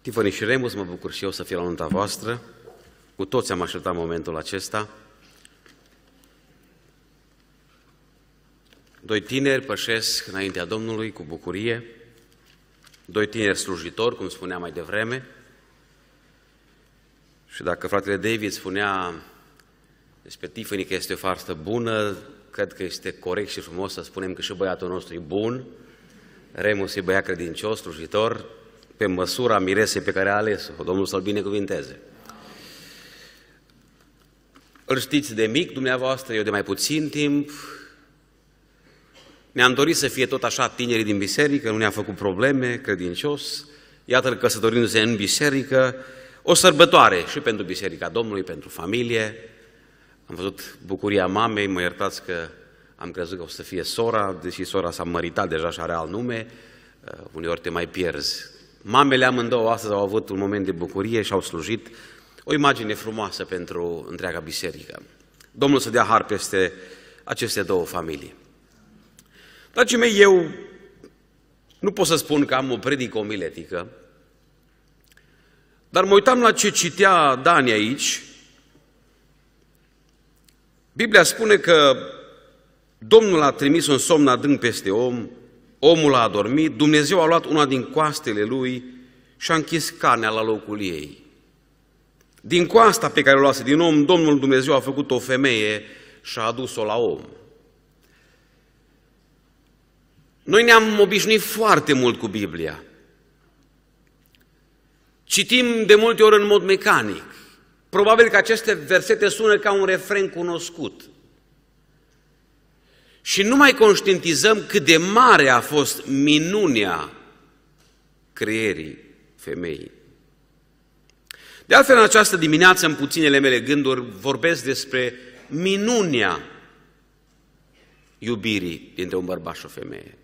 Tifăni și Remus, mă bucur și eu să fiu la nunta voastră. Cu toți am așteptat momentul acesta. Doi tineri pășesc înaintea Domnului cu bucurie, doi tineri slujitori, cum spuneam mai devreme, și dacă fratele David spunea despre Tifoni că este o fartă bună, cred că este corect și frumos să spunem că și băiatul nostru e bun, Remus e băiat credincios, slujitor, pe măsura miresei pe care a ales-o. Domnul să-l binecuvinteze. Îl știți de mic, dumneavoastră, eu de mai puțin timp. Ne-am dorit să fie tot așa tinerii din biserică, nu ne-a făcut probleme, credincios. Iată-l căsătorindu-se în biserică, o sărbătoare și pentru Biserica Domnului, pentru familie. Am văzut bucuria mamei, mă iertați că am crezut că o să fie sora, deși sora s-a măritat deja și are alt nume, uh, uneori te mai pierzi Mamele amândouă astăzi au avut un moment de bucurie și au slujit o imagine frumoasă pentru întreaga biserică. Domnul să dea har peste aceste două familii. Dragii mei, eu nu pot să spun că am o predică omiletică, dar mă uitam la ce citea Dani aici. Biblia spune că Domnul a trimis un somn adânc peste om, Omul a adormit, Dumnezeu a luat una din coastele lui și a închis carnea la locul ei. Din coasta pe care o luase din om, Domnul Dumnezeu a făcut o femeie și a adus-o la om. Noi ne-am obișnuit foarte mult cu Biblia. Citim de multe ori în mod mecanic. Probabil că aceste versete sună ca un refren cunoscut. Și nu mai conștientizăm cât de mare a fost minunea creierii femeii. De altfel, în această dimineață, în puținele mele gânduri, vorbesc despre minunea iubirii dintre un bărbat și o femeie.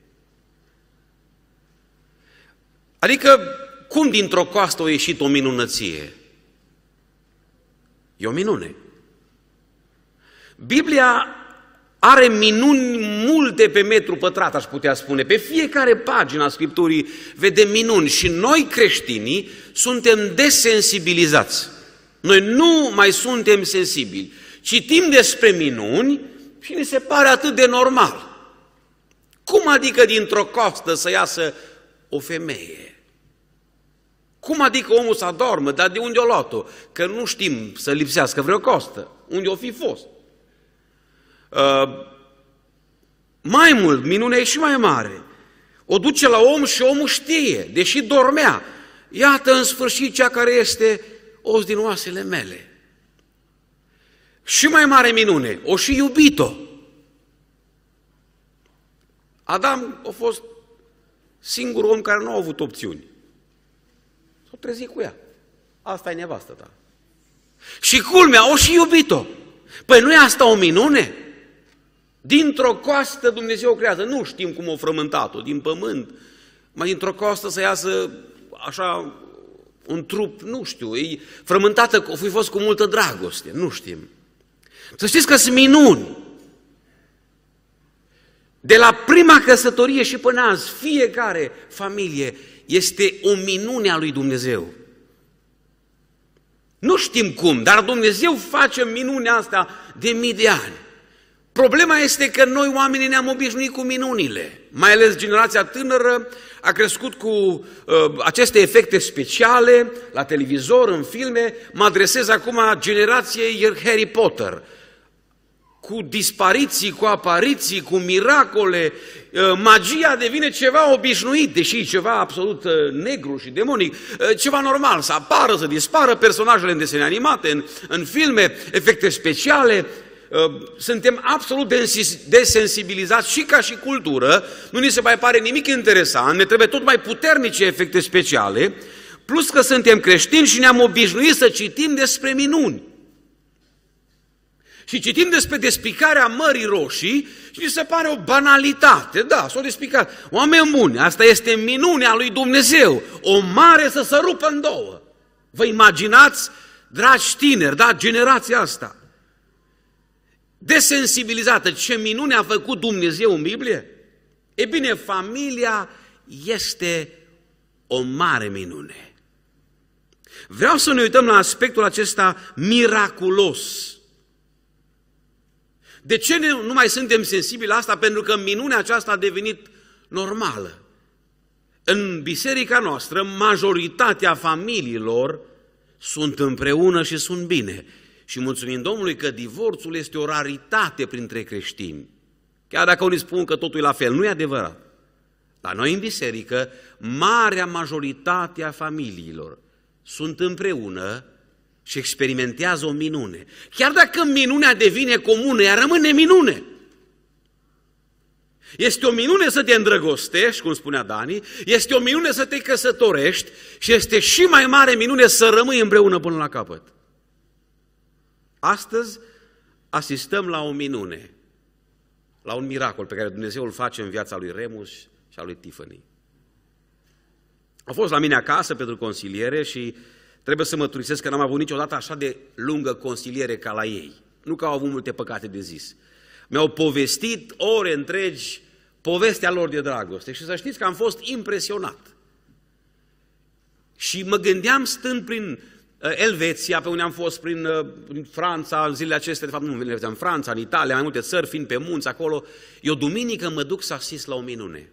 Adică, cum dintr-o coastă a ieșit o minunăție? E o minune. Biblia are minuni multe pe metru pătrat, aș putea spune. Pe fiecare pagină a Scripturii vedem minuni și noi creștinii suntem desensibilizați. Noi nu mai suntem sensibili. Citim despre minuni și ne se pare atât de normal. Cum adică dintr-o costă să iasă o femeie? Cum adică omul să adormă, dar de unde o luat-o? Că nu știm să lipsească vreo costă, unde o fi fost. Uh, mai mult, minunea e și mai mare. O duce la om și omul știe, deși dormea. Iată în sfârșit cea care este os din oasele mele. Și mai mare minune, o și iubit-o. Adam a fost singurul om care nu a avut opțiuni. S-a trezit cu ea. Asta e nevastă ta. Și culmea, o și iubit-o. Păi nu e asta o minune? Dintr-o coastă Dumnezeu creează. Nu știm cum o frământat-o, din pământ. Mai dintr-o coastă să iasă așa un trup, nu știu, e frământată, o fi fost cu multă dragoste, nu știm. Să știți că sunt minuni. De la prima căsătorie și până azi, fiecare familie este o minune a lui Dumnezeu. Nu știm cum, dar Dumnezeu face minunea asta de mii de ani. Problema este că noi oamenii ne-am obișnuit cu minunile, mai ales generația tânără a crescut cu uh, aceste efecte speciale la televizor, în filme. Mă adresez acum generației Harry Potter, cu dispariții, cu apariții, cu miracole. Uh, magia devine ceva obișnuit, deși ceva absolut uh, negru și demonic, uh, ceva normal, să apară, să dispară personajele în desene animate, în, în filme, efecte speciale, Uh, suntem absolut desensibilizați și ca și cultură, nu ni se mai pare nimic interesant, ne trebuie tot mai puternice efecte speciale, plus că suntem creștini și ne-am obișnuit să citim despre minuni. Și citim despre despicarea Mării Roșii și ni se pare o banalitate. Da, s-o despicat. Oameni buni, asta este minunea lui Dumnezeu. O mare să se rupă în două. Vă imaginați, dragi tineri, da, generația asta desensibilizată. Ce minune a făcut Dumnezeu în Biblie? E bine, familia este o mare minune. Vreau să ne uităm la aspectul acesta miraculos. De ce nu mai suntem sensibili la asta? Pentru că minunea aceasta a devenit normală. În biserica noastră, majoritatea familiilor sunt împreună și sunt bine. Și mulțumim Domnului că divorțul este o raritate printre creștini. Chiar dacă unii spun că totul e la fel, nu e adevărat. La noi în biserică, marea majoritate a familiilor sunt împreună și experimentează o minune. Chiar dacă minunea devine comună, ea rămâne minune. Este o minune să te îndrăgostești, cum spunea Dani, este o minune să te căsătorești și este și mai mare minune să rămâi împreună până la capăt. Astăzi asistăm la o minune, la un miracol pe care Dumnezeu îl face în viața lui Remus și a lui Tiffany. A fost la mine acasă pentru consiliere și trebuie să mă turisesc că n-am avut niciodată așa de lungă consiliere ca la ei. Nu că au avut multe păcate de zis. Mi-au povestit ore întregi povestea lor de dragoste și să știți că am fost impresionat. Și mă gândeam stând prin Eh, Elveția, pe unde am fost prin, eh, prin Franța, zilele acestea, de fapt nu în Elveția, în Franța, în Italia, mai multe țări, fiind pe munți acolo, eu duminică mă duc să asist la o minune.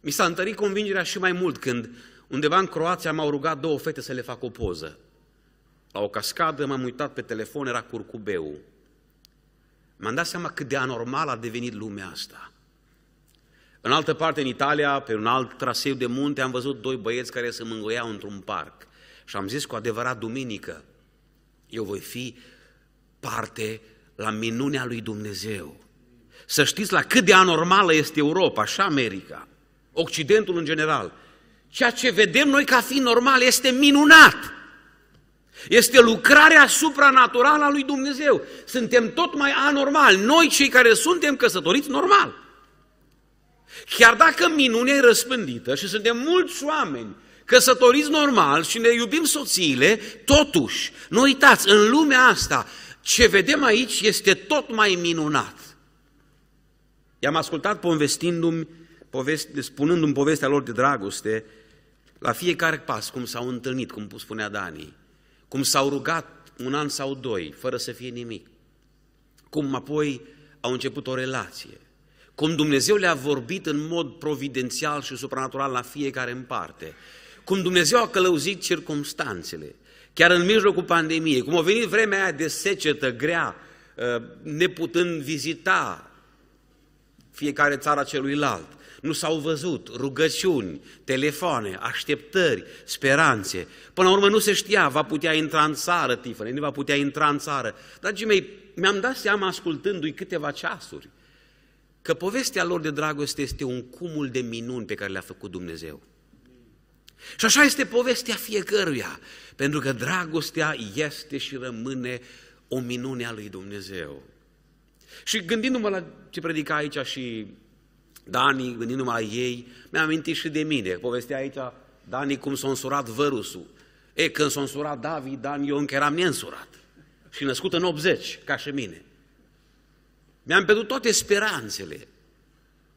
Mi s-a întărit convingerea și mai mult când undeva în Croația m-au rugat două fete să le fac o poză. La o cascadă m-am uitat pe telefon, era curcubeu. m am dat seama cât de anormal a devenit lumea asta. În altă parte, în Italia, pe un alt traseu de munte, am văzut doi băieți care se mângâiau într-un parc. Și am zis cu adevărat duminică, eu voi fi parte la minunea lui Dumnezeu. Să știți la cât de anormală este Europa și America, Occidentul în general. Ceea ce vedem noi ca fiind normal este minunat. Este lucrarea supranaturală a lui Dumnezeu. Suntem tot mai anormali, noi cei care suntem căsătoriți normal. Chiar dacă minunea e răspândită și suntem mulți oameni căsătoriți normal și ne iubim soțiile, totuși, nu uitați, în lumea asta, ce vedem aici este tot mai minunat. I-am ascultat povestindu-mi, povesti, spunându-mi povestea lor de dragoste, la fiecare pas, cum s-au întâlnit, cum spunea Dani, cum s-au rugat un an sau doi, fără să fie nimic, cum apoi au început o relație, cum Dumnezeu le-a vorbit în mod providențial și supranatural la fiecare în parte, cum Dumnezeu a călăuzit circumstanțele, chiar în mijlocul pandemiei, cum a venit vremea aia de secetă grea, uh, neputând vizita fiecare țara celuilalt. Nu s-au văzut rugăciuni, telefoane, așteptări, speranțe. Până la urmă nu se știa, va putea intra în țară, Tifăne, nu va putea intra în țară. Dragii mei, mi-am dat seama ascultându-i câteva ceasuri că povestea lor de dragoste este un cumul de minuni pe care le-a făcut Dumnezeu. Și așa este povestea fiecăruia, pentru că dragostea este și rămâne o minune a lui Dumnezeu. Și gândindu-mă la ce predica aici și Dani, gândindu-mă la ei, mi-am amintit și de mine. Povestea aici, Dani, cum s-a însurat vărusul. E, când s-a însurat David, Dani, eu încă eram neînsurat. Și născut în 80, ca și mine. Mi-am pierdut toate speranțele.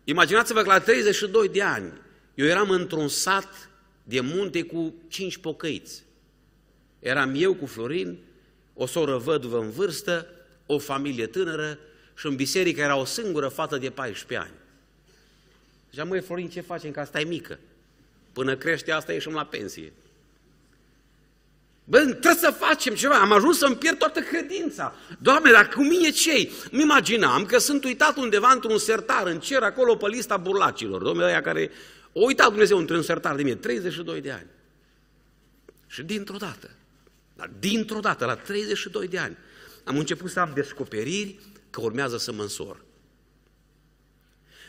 Imaginați-vă că la 32 de ani, eu eram într-un sat de munte cu cinci pocăiți. Eram eu cu Florin, o soră văduvă în vârstă, o familie tânără și în biserică era o singură fată de 14 ani. am măi, Florin, ce facem, că asta e mică. Până crește asta ieșim la pensie. Bă, trebuie să facem ceva, am ajuns să-mi pierd toată credința. Doamne, dar cu mine cei? Îmi imaginam că sunt uitat undeva într-un sertar în cer, acolo pe lista burlacilor, domnule, aia care o uita Dumnezeu într-un sertar de mie, 32 de ani. Și dintr-o dată, dar dintr-o dată, la 32 de ani, am început să am descoperiri că urmează să mă însor.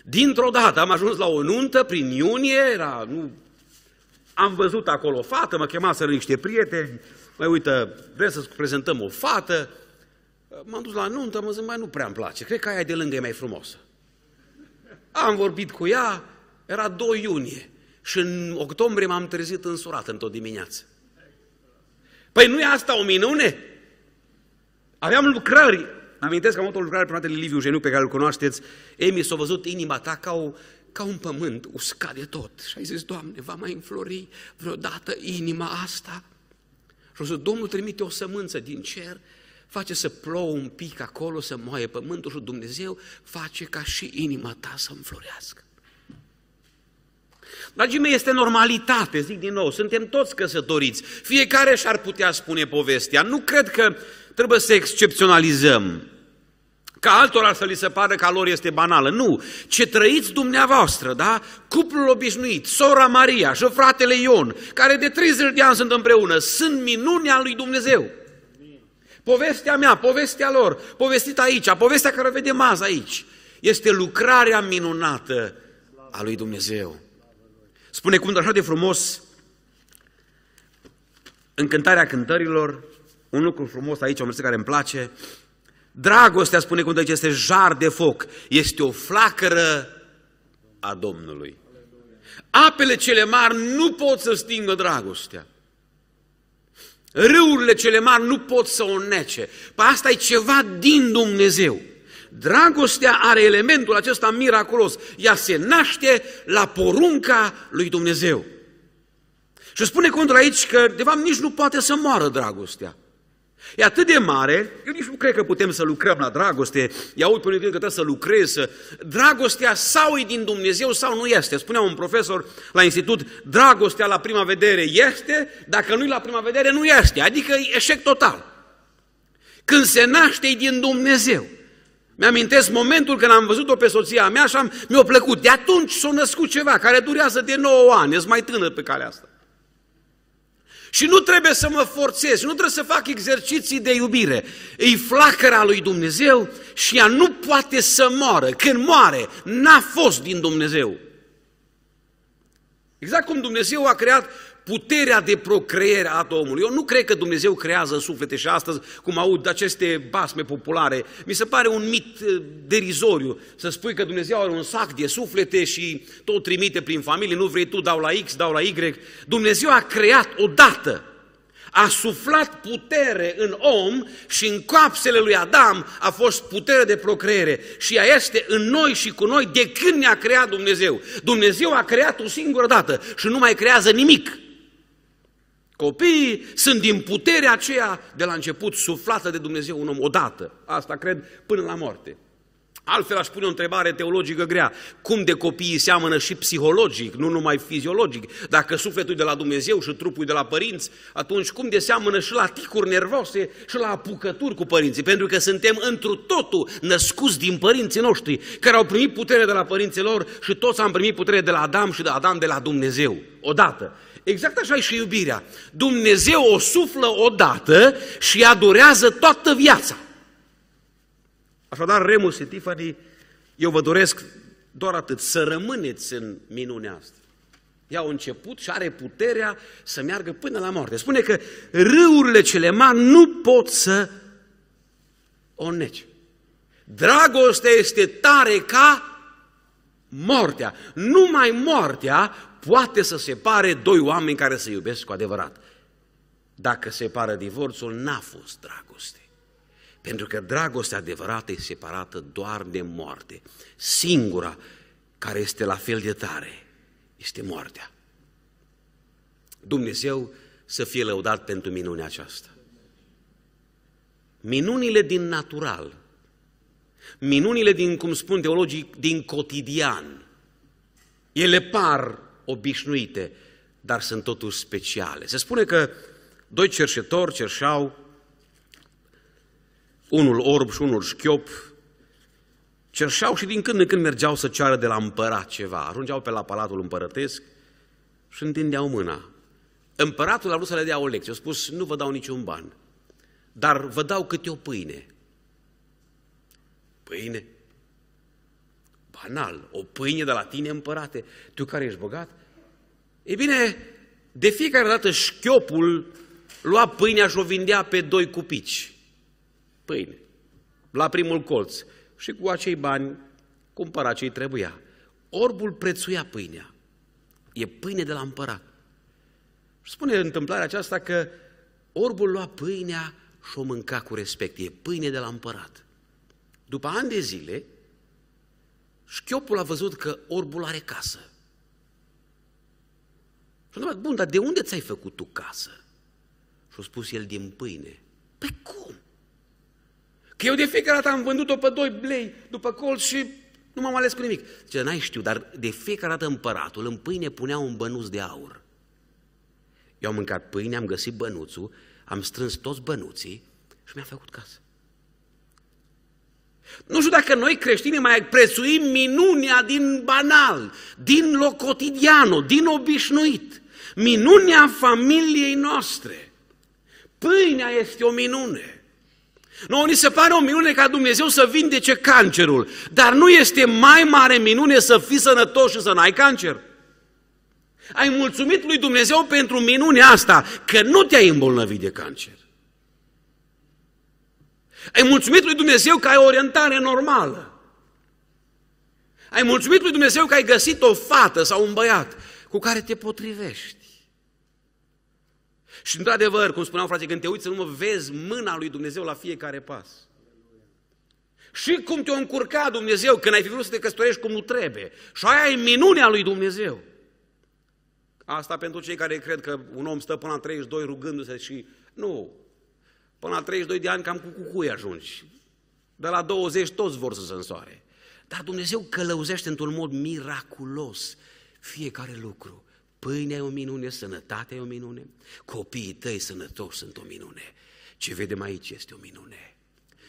Dintr-o dată am ajuns la o nuntă, prin iunie, era, nu am văzut acolo o fată, mă să niște prieteni, mai păi uită vrem să prezentăm o fată, m-am dus la nuntă, mă zic, mai nu prea îmi place, cred că aia de lângă e mai frumoasă. Am vorbit cu ea, era 2 iunie și în octombrie m-am trezit însurat în tot dimineață. Păi nu e asta o minune? Aveam lucrări. Amintesc că am avut o lucrare pe Liviu Geniu, pe care îl cunoașteți. Emi s-a văzut inima ta ca o ca un pământ uscat de tot. Și ai zis, Doamne, va mai înflori vreodată inima asta? Și zis, Domnul trimite o sămânță din cer, face să plouă un pic acolo, să moaie pământul și Dumnezeu face ca și inima ta să înflorească. Dragii mei, este normalitate, zic din nou, suntem toți căsătoriți, fiecare și-ar putea spune povestea. Nu cred că trebuie să excepționalizăm. Ca altora să li se pară că a lor este banală. Nu, ce trăiți dumneavoastră, da? Cuplul obișnuit, sora Maria și fratele Ion, care de 30 de ani sunt împreună, sunt minunea lui Dumnezeu. Povestea mea, povestea lor, povestit aici, povestea care o vedem azi aici, este lucrarea minunată a lui Dumnezeu. Spune cum așa de frumos în cântarea cântărilor, un lucru frumos aici, o mersă care îmi place, Dragostea, spune cum acesta, este jar de foc, este o flacără a Domnului. Apele cele mari nu pot să stingă dragostea. Râurile cele mari nu pot să o nece. Pe asta e ceva din Dumnezeu. Dragostea are elementul acesta miraculos. Ea se naște la porunca lui Dumnezeu. Și spune contul aici că, de fapt, nici nu poate să moară dragostea. E atât de mare, eu nici nu cred că putem să lucrăm la dragoste. Ia aud pe unii că trebuie să lucrez. Dragostea sau e din Dumnezeu sau nu este. Spunea un profesor la institut, dragostea la prima vedere este, dacă nu-i la prima vedere, nu este. Adică e eșec total. Când se naște, e din Dumnezeu. Mi-amintesc momentul când am văzut-o pe soția mea și am, mi-a plăcut. De atunci s-a născut ceva care durează de 9 ani, ești mai tânăr pe calea asta. Și nu trebuie să mă forțez, nu trebuie să fac exerciții de iubire. E flacăra lui Dumnezeu și ea nu poate să moară. Când moare, n-a fost din Dumnezeu. Exact cum Dumnezeu a creat puterea de procreere a omului. Eu nu cred că Dumnezeu creează suflete și astăzi, cum aud aceste basme populare, mi se pare un mit eh, derizoriu să spui că Dumnezeu are un sac de suflete și tot trimite prin familie, nu vrei tu, dau la X, dau la Y. Dumnezeu a creat odată a suflat putere în om și în coapsele lui Adam a fost putere de procreere și ea este în noi și cu noi de când ne-a creat Dumnezeu. Dumnezeu a creat o singură dată și nu mai creează nimic. Copiii sunt din puterea aceea de la început suflată de Dumnezeu un om odată. Asta cred până la moarte. Altfel aș pune o întrebare teologică grea. Cum de copiii seamănă și psihologic, nu numai fiziologic? Dacă sufletul e de la Dumnezeu și trupul e de la părinți, atunci cum de seamănă și la ticuri nervoase și la apucături cu părinții? Pentru că suntem întru totul născuți din părinții noștri, care au primit putere de la părinții lor și toți am primit putere de la Adam și de Adam de la Dumnezeu, odată. Exact așa e și iubirea. Dumnezeu o suflă odată și ea durează toată viața. Așadar, Remus și Tiffany, eu vă doresc doar atât, să rămâneți în minunea asta. Ea a început și are puterea să meargă până la moarte. Spune că râurile cele mari nu pot să o nece. Dragostea este tare ca moartea. Numai moartea poate să separe doi oameni care se iubesc cu adevărat. Dacă separă divorțul, n-a fost dragoste. Pentru că dragostea adevărată e separată doar de moarte. Singura care este la fel de tare este moartea. Dumnezeu să fie lăudat pentru minunea aceasta. Minunile din natural, minunile din, cum spun teologii, din cotidian, ele par obișnuite, dar sunt totuși speciale. Se spune că doi cerșetori cerșau, unul orb și unul șchiop, cerșeau și din când în când mergeau să ceară de la împărat ceva. Ajungeau pe la palatul împărătesc și întindeau mâna. Împăratul a vrut să le dea o lecție. A spus, nu vă dau niciun ban, dar vă dau câte o pâine. Pâine? banal, o pâine de la tine împărate, tu care ești bogat? E bine, de fiecare dată șchiopul lua pâinea și o vindea pe doi cupici. Pâine. La primul colț. Și cu acei bani cumpăra ce trebuia. Orbul prețuia pâinea. E pâine de la împărat. Și spune întâmplarea aceasta că orbul lua pâinea și o mânca cu respect. E pâine de la împărat. După ani de zile, Șchiopul a văzut că orbul are casă. Și a întrebat, bun, dar de unde ți-ai făcut tu casă? Și a spus el, din pâine. Pe cum? Că eu de fiecare dată am vândut-o pe doi blei după colț și nu m-am ales cu nimic. Ce n-ai știu, dar de fiecare dată împăratul în pâine punea un bănuț de aur. Eu am mâncat pâine, am găsit bănuțul, am strâns toți bănuții și mi-am făcut casă. Nu știu dacă noi creștinii mai prețuim minunea din banal, din locotidiano, din obișnuit. Minunea familiei noastre. Pâinea este o minune. Nu ni se pare o minune ca Dumnezeu să vindece cancerul, dar nu este mai mare minune să fii sănătos și să n-ai cancer. Ai mulțumit lui Dumnezeu pentru minunea asta, că nu te-ai îmbolnăvit de cancer. Ai mulțumit lui Dumnezeu că ai orientare normală. Ai mulțumit lui Dumnezeu că ai găsit o fată sau un băiat cu care te potrivești. Și într-adevăr, cum spuneam frate, când te uiți în urmă, vezi mâna lui Dumnezeu la fiecare pas. Și cum te-o încurca Dumnezeu când ai fi vrut să te căsătorești cum nu trebuie. Și aia e minunea lui Dumnezeu. Asta pentru cei care cred că un om stă până la 32 rugându-se și... Nu, Până la 32 de ani cam cu cucui ajungi. De la 20 toți vor să se însoare. Dar Dumnezeu călăuzește într-un mod miraculos fiecare lucru. Pâinea e o minune, sănătatea e o minune, copiii tăi sănătoși sunt o minune. Ce vedem aici este o minune.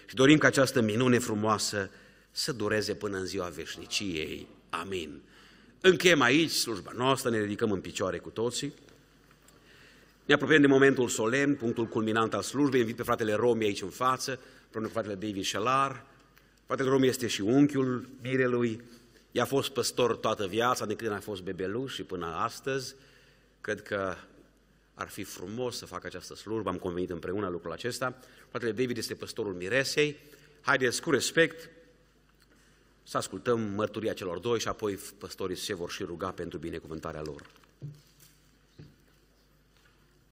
Și dorim ca această minune frumoasă să dureze până în ziua veșniciei. Amin. Încheiem aici slujba noastră, ne ridicăm în picioare cu toții. Ne apropiem de momentul solemn, punctul culminant al slujbei. Invit pe fratele Romi aici în față, împreună cu fratele David Șelar. Fratele Romi este și unchiul Mirelui. I-a fost păstor toată viața, de când a fost bebeluș și până astăzi. Cred că ar fi frumos să facă această slujbă, am convenit împreună lucrul acesta. Fratele David este păstorul Miresei. Haideți cu respect să ascultăm mărturia celor doi și apoi păstorii se vor și ruga pentru binecuvântarea lor.